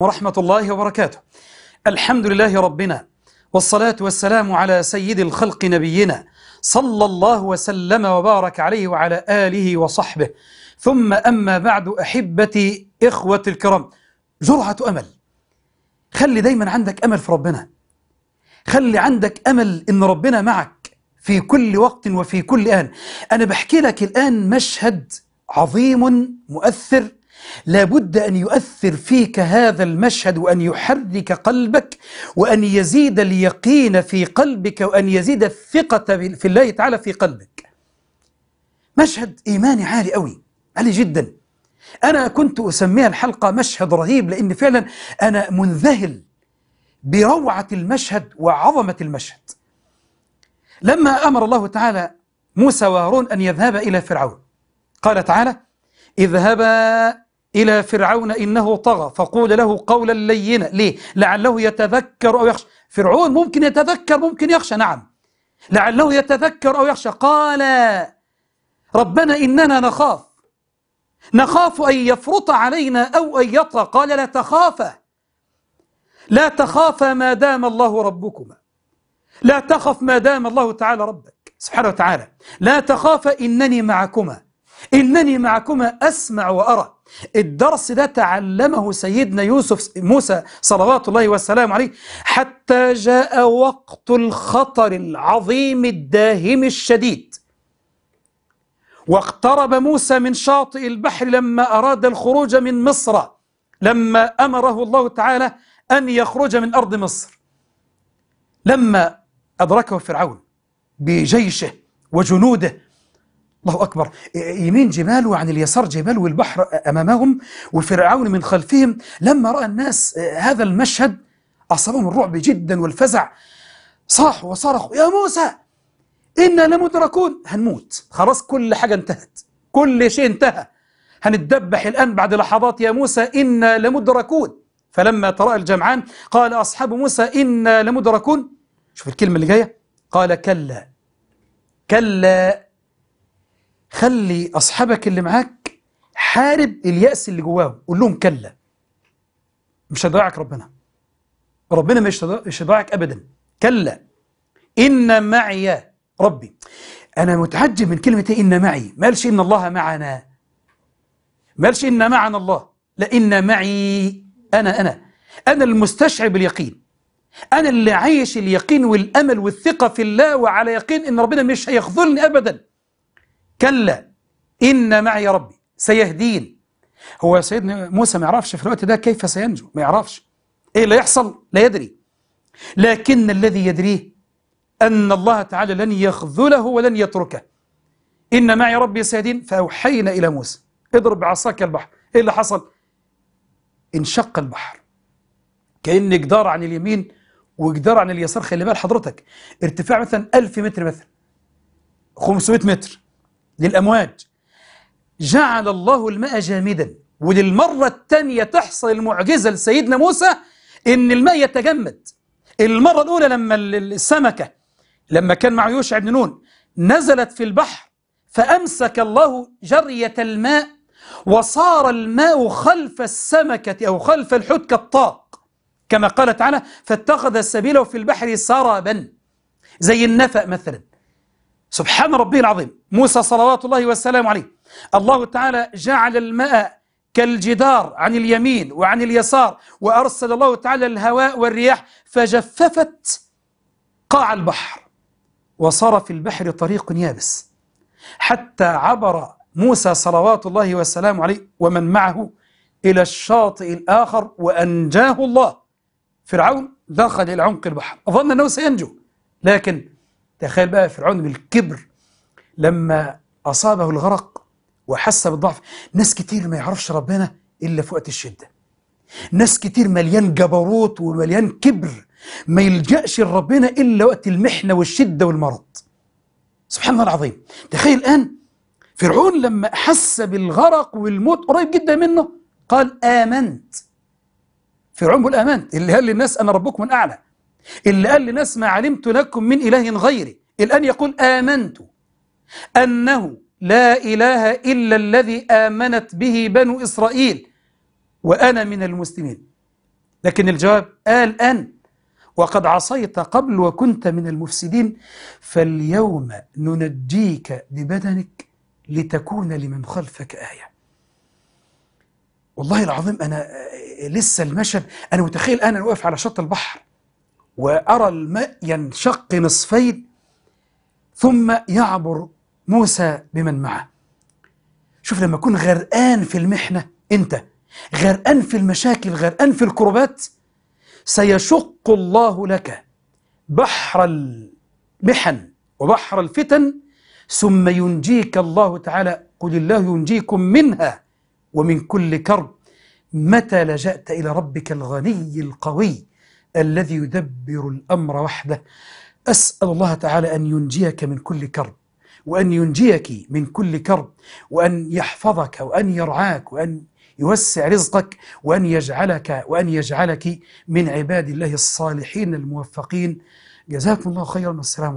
ورحمة الله وبركاته الحمد لله ربنا والصلاة والسلام على سيد الخلق نبينا صلى الله وسلم وبارك عليه وعلى آله وصحبه ثم أما بعد أحبتي إخوة الكرام جرعة أمل خلي دايما عندك أمل في ربنا خلي عندك أمل إن ربنا معك في كل وقت وفي كل آن أنا بحكي لك الآن مشهد عظيم مؤثر لابد أن يؤثر فيك هذا المشهد وأن يحرك قلبك وأن يزيد اليقين في قلبك وأن يزيد الثقة في الله تعالى في قلبك مشهد إيماني عالي قوي عالي جدا أنا كنت أسميها الحلقة مشهد رهيب لأن فعلا أنا منذهل بروعة المشهد وعظمة المشهد لما أمر الله تعالى موسى وهارون أن يذهبا إلى فرعون قال تعالى اذهبا إلى فرعون إنه طغى فقول له قولا لينا ليه؟ لعله يتذكر أو يخشى فرعون ممكن يتذكر ممكن يخشى نعم لعله يتذكر أو يخشى قال ربنا إننا نخاف نخاف أن يفرط علينا أو أن يطغى قال لا تخافا لا تخافا ما دام الله ربكما لا تخف ما دام الله تعالى ربك سبحانه وتعالى لا تخافا إنني معكما إنني معكما أسمع وأرى الدرس ده تعلمه سيدنا يوسف موسى صلوات الله والسلام عليه حتى جاء وقت الخطر العظيم الداهم الشديد واقترب موسى من شاطئ البحر لما أراد الخروج من مصر لما أمره الله تعالى أن يخرج من أرض مصر لما أدركه فرعون بجيشه وجنوده الله أكبر يمين جمال وعن اليسار جمال والبحر أمامهم وفرعون من خلفهم لما رأى الناس آه، هذا المشهد أصابهم الرعب جدا والفزع صاحوا وصرخوا يا موسى إنا لمدركون هنموت خلاص كل حاجة انتهت كل شيء انتهى هنتدبح الآن بعد لحظات يا موسى إنا لمدركون فلما تراءى الجمعان قال أصحاب موسى إنا لمدركون شوف الكلمة اللي جاية قال كلا كلا خلي أصحابك اللي معاك حارب اليأس اللي جواهم قول لهم كلا مش هيضيعك ربنا ربنا مش هيضيعك أبدا كلا إن معي ربي أنا متعجب من كلمة إيه إن معي ما قالش إن الله معنا ما قالش إن معنا الله لا إن معي أنا أنا أنا المستشعب اليقين أنا اللي عايش اليقين والأمل والثقة في الله وعلى يقين إن ربنا مش هيخذلني أبدا كلا إن معي ربي سيهدين هو سيدنا موسى ما يعرفش في الوقت ده كيف سينجو ما يعرفش إيه اللي يحصل لا يدري لكن الذي يدريه أن الله تعالى لن يخذله ولن يتركه إن معي ربي سيهدين فأوحينا إلى موسى اضرب بعصاك البحر إيه اللي حصل انشق البحر كأن جدار عن اليمين وجدار عن اليسار خلي بال حضرتك ارتفاع مثلا 1000 متر مثلا 500 متر للأمواج جعل الله الماء جامدا وللمرة الثانية تحصل المعجزة لسيدنا موسى إن الماء يتجمد المرة الأولى لما السمكة لما كان مع يوشع بن نون نزلت في البحر فأمسك الله جرية الماء وصار الماء خلف السمكة أو خلف الحوت كالطاق كما قال تعالى فاتخذ سبيله في البحر سربا زي النفق مثلا سبحان ربي العظيم موسى صلوات الله والسلام عليه الله تعالى جعل الماء كالجدار عن اليمين وعن اليسار وأرسل الله تعالى الهواء والرياح فجففت قاع البحر وصار في البحر طريق يابس حتى عبر موسى صلوات الله والسلام عليه ومن معه إلى الشاطئ الآخر وأنجاه الله فرعون دخل إلى عمق البحر ظن أنه سينجو لكن تخيل بقى فرعون بالكبر لما أصابه الغرق وحس بالضعف ناس كتير ما يعرفش ربنا إلا في وقت الشدة ناس كتير مليان جبروت ومليان كبر ما يلجأش لربنا إلا وقت المحنة والشدة والمرض سبحان الله العظيم تخيل الآن فرعون لما حس بالغرق والموت قريب جدا منه قال آمنت فرعون بيقول آمنت اللي قال للناس أنا ربكم الأعلى اللي قال لناس ما علمت لكم من إله غيري الآن يقول آمنت أنه لا إله إلا الذي آمنت به بنو إسرائيل وأنا من المسلمين لكن الجواب قال أن وقد عصيت قبل وكنت من المفسدين فاليوم ننجيك ببدنك لتكون لمن خلفك آية والله العظيم أنا لسه المشهد أنا متخيل أنا واقف على شط البحر وأرى الماء ينشق نصفين ثم يعبر موسى بمن معه شوف لما اكون غرقان في المحنة أنت غرقان في المشاكل غرقان في الكربات سيشق الله لك بحر المحن وبحر الفتن ثم ينجيك الله تعالى قل الله ينجيكم منها ومن كل كرب متى لجأت إلى ربك الغني القوي الذي يدبر الأمر وحده أسأل الله تعالى أن ينجيك من كل كرب وأن ينجيك من كل كرب وأن يحفظك وأن يرعاك وأن يوسع رزقك وأن يجعلك وأن يجعلك من عباد الله الصالحين الموفقين جزاكم الله خيرا والسلام